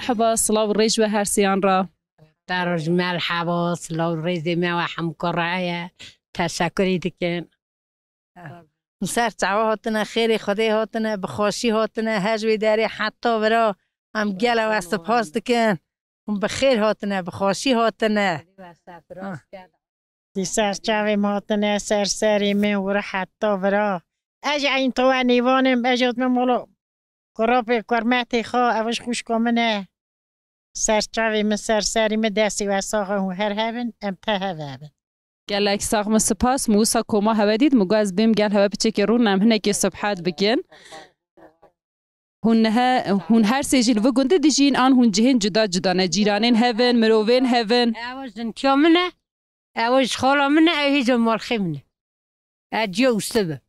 مرحبا سلاو هر سیان را در درج مرحبا سلاو ما و همکارای تشکری دکن سر تعوا هاتنه خیر خدای هاتنه بخواشی هاتنه هجوی داری حتی برا هم گل و استپاس دکن هم بخیر هاتنه هات هاتنه دی سر چاوی هاتنه سر سری من ور حتی برا اج این تو نیوانم اجا من کراب کرمت خواه اوش خوش کامنه سرچاوی من سرسری من دستی و ساقه هر هبن ام ته هبن ساخ من سپاس موسا کما هودید مگو از بیم گل هوا پچه که رو نم که صبحات بگین هون ها هون هر سجیل و گنده دیجین آن هون جهن جدا جدا نه جیرانین هون مروین هبن اوش دنکیا منه اوش خالا منه اوش مرخی منه اجیو استبه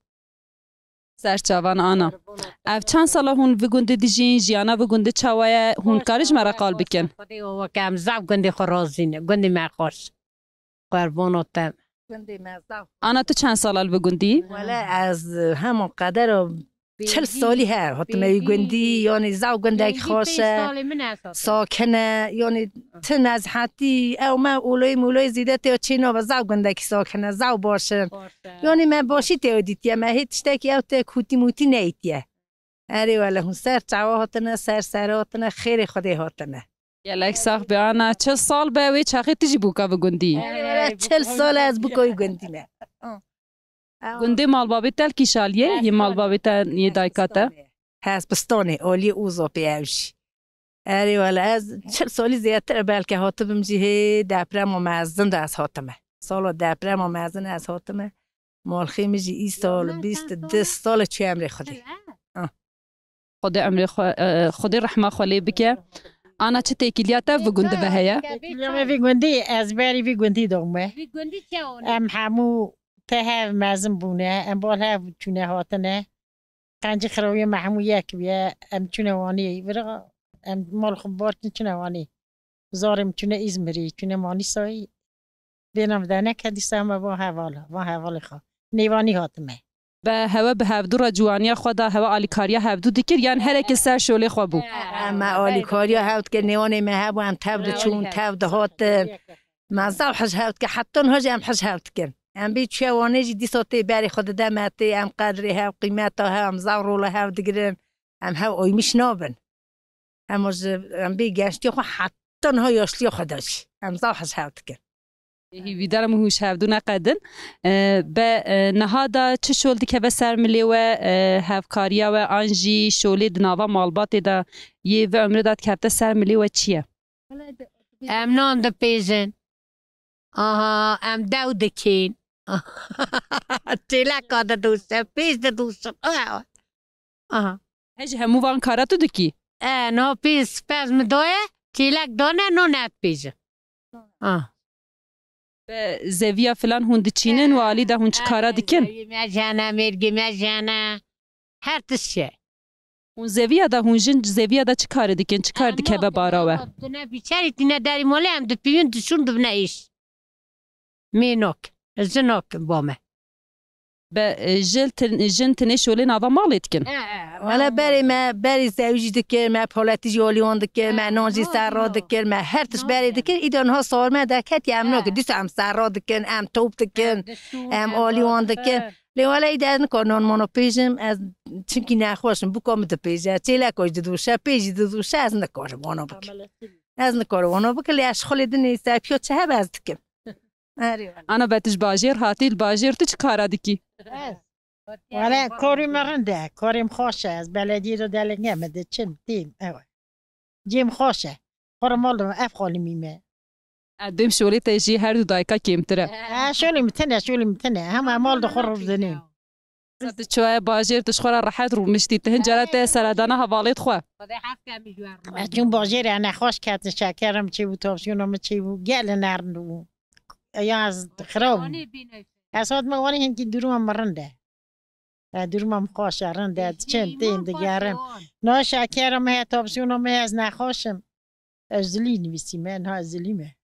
سەرچوان ئانا ئەف چەند ساڵە هوون بگوندی دیژین ژیانە بگوندی چاوایە هوونکاریش مەرەقال بکەن وەکەم زاب گوندی خۆڕۆزیینە گوندی مەخۆش قەربۆنۆتەم ئانا تو چەند ساڵال بگوندی؟ وەلا ئەز هەموو قەدەرە چل سالی ها می گندی یعنی زو گندک خوشه ساکنه یعنی تن از حتی او ما اولوی مولای زیده تیو چینا و زو گندک ساکنه زو باشن یعنی من باشی تیو دیتیه من هیچ تکی او تو کوتی موتی نیتیه اری والا هون سر چوا هاتنه سر سر هاتنه خیر خودی هاتنه یلک سخت بیانه چه سال به وی چخی تیجی بوکا و گندی چل سال از بوکای گندی نه گنده مال بابی تل یه مال یه دایکاته هست بستانه اولی اوزو پیوشی اری والا از سالی زیادتر بلکه حاطب جیه دپرم و مزدن دو از حاطمه سال و دپرم و مزدن از حاطمه مالخی مجی ای سال و بیست دس سال چه امری خودی خود امر خودی رحمه خوالی بکه آنا چه تیکیلیاتا و گنده به هیا؟ از بری وی گندی دومه. وی ام حمو ته هاف مازن بونا ام بول چونه تونا هاتنا قنج محمو یک بیا ام چونه وانی. ورا ام مال خبار چونه وانی. زارم چونه مری چونه مانی سایی بینام دانک هدی سام با هوالا با هوالا خوا نیوانی هاتمه به هوا به هفدو را جوانی خدا هوا آلیکاریا هفدو دیکر یعنی هر که سر شوله خواه بو اما آلیکاریا هفد که نیوانی مه هوا هم تبد چون تبد هات مزه حج هفد که حتی هج هم حج هفت کن ام بی چوانه جی دی ساته بری خود دمتی ام قدری هم ها هم رو هم دیگرن ام هم اویمیش نابن ام از ام بی گشتی خو حتی نها یاشلی خودش ام زور حس هاو ویدارم هوش هاو دونه قدن به نهادا چه شول که به سر ملی و هفکاریا و آنجی شولی دناوا مالباتی دا یه و عمر داد هفته سر ملی و چیه؟ ام نان دا پیزن آها ام دو دکین Telaka da dusza, pénz da dusza. Aha. Ez hemú van kara tudod ki? E, no, pénz, pénz me doje, telak done, no به زویا فلان هون دچینن و آلی ده هون کارا دکن میرگی مرگی هر تشه اون زویا ده هون جن زویا ده دیکن دکن کار دکه به باراوه نه بیچاری تینه داری موله هم دو پیون دشون دو مینوک الجنوك بومه جلتن جنتن شولين هذا مالتكن انا باري ما باري زوجي دكر ما بولاتي جوليون دكر ما نونجي سارا دكر ما هرتش باري دكر اذا نها صار ما دكت يا امنوك ديس ام سارا دكر ام توب دكر ام أوليون دكر لی ولی ایدن کنون منو پیشم از چونکی نخوشم بکم دو پیشه چیلا کش دو بیج دو از نکور آنو از نکور آنو بکن لی اشخال دنیسته پیو از دکم انا بتش باجیر، هاتیل باجیر، تو چه کارا دیکی؟ ولی کاری مرنده کاریم خوشه از بلدی رو دلنگه مده چیم تیم اوه جیم خوشه خورمال مالدم، اف خالی میمه ادم شغلی تیجی هر دو دایکا تره شولی متنه شولی متنه همه مال دو خور رو دنیم چوه باجر تشخورا راحت رو نشتی تهن جرات سردانه لیت خو چون باجیر انا خوش کات شکرم چی بو تابشونم چی بو گل نرنو یا از خراب اسات ما وانی هنگی رنده مرنده هم خوش رنده چند تیم دیگرم نه شکر ها تابسیون همه از نخوشم از زلی نویسی من ها زلیمه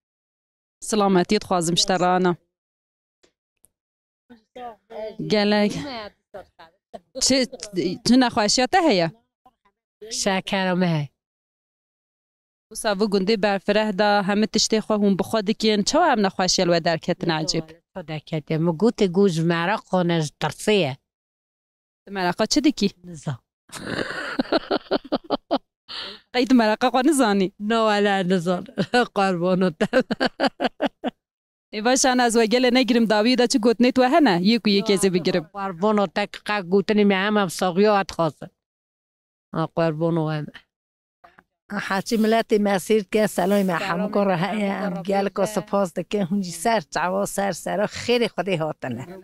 سلامتیت خوازم شترانه گلگ چه تو نخواشیات هیا شکرم هی وسا و بر فره دا همه تشته خواه هم بخوا دکین چو هم نخواشی الوه درکتن عجیب درکتن مو گوت گوز مرا از ترسیه مرقا چه دکی؟ نزا قید مرقا قا نزانی؟ نه ولا نزان قربانو تم باشان از وگل نگیرم داوی دا چه گوتنی تو هنه یکو یکی ازی بگیرم قربانو تک قا گوتنی می هم هم ساقیات خواسته قربانو همه هرچی ملت مسیر که سلام کن را هم گل که سپاس دکه هنجی سر چوا سر سر خیر خودی هاتنه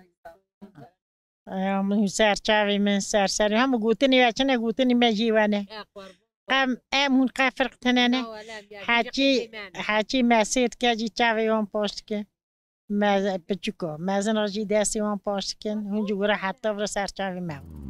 هم سر چاوی من سر سر هم گوتنی و چنه گوتنی من جیوانه هم ام هون که فرق تنه هرچی هرچی مسیر که جی چاوی هم پاشت که مزن پچکو مزن را جی دستی هم پاشت کن هنجی گره حتی برا سر چاوی من